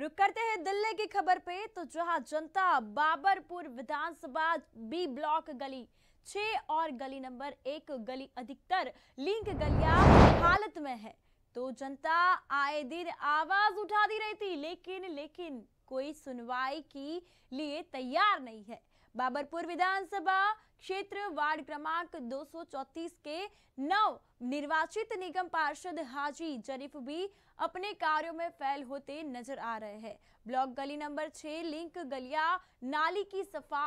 रुक करते हैं दिल्ली की खबर पे तो जहां जनता बाबरपुर विधानसभा बी ब्लॉक गली छ और गली नंबर एक गली अधिकतर लिंक गलिया हालत में है तो जनता आए दिन आवाज उठा रही रहती लेकिन लेकिन कोई सुनवाई की लिए तैयार नहीं है बाबरपुर विधानसभा क्षेत्र वार्ड क्रमांक 234 के नव निर्वाचित निगम पार्षद हाजी जरीफ भी अपने कार्यों में फैल होते नजर आ रहे हैं ब्लॉक गली नंबर छह लिंक गलिया नाली की सफा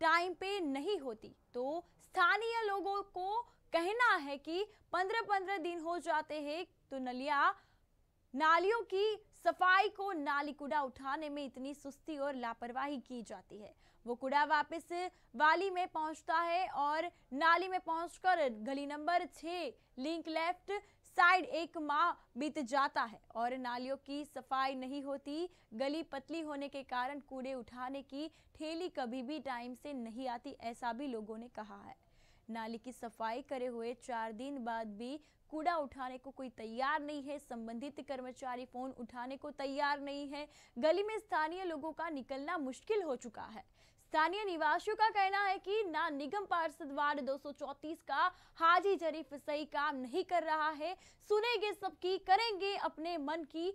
टाइम पे नहीं होती तो स्थानीय लोगों को कहना है कि 15-15 दिन हो जाते हैं तो नलिया नालियों की सफाई को नाली कूड़ा उठाने में इतनी सुस्ती और लापरवाही की जाती है वो कूड़ा वापस वाली में पहुंचता है और नाली में पहुंचकर गली नंबर छ लिंक लेफ्ट साइड एक माह बीत जाता है और नालियों की सफाई नहीं होती गली पतली होने के कारण कूड़े उठाने की ठेली कभी भी टाइम से नहीं आती ऐसा भी लोगों ने कहा है नाली की सफाई करे हुए चार दिन बाद भी कूड़ा उठाने को कोई तैयार नहीं है संबंधित कर्मचारी फोन उठाने को तैयार नहीं है गली में स्थानीय लोगों का निकलना मुश्किल हो चुका है स्थानीय निवासियों का कहना है कि ना निगम पार्षद वार्ड 234 का हाजी जरीफ सही काम नहीं कर रहा है सुनेंगे सबकी करेंगे अपने मन की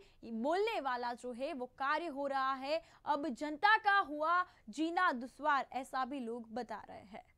बोलने वाला जो है वो कार्य हो रहा है अब जनता का हुआ जीना दुश्वार ऐसा भी लोग बता रहे हैं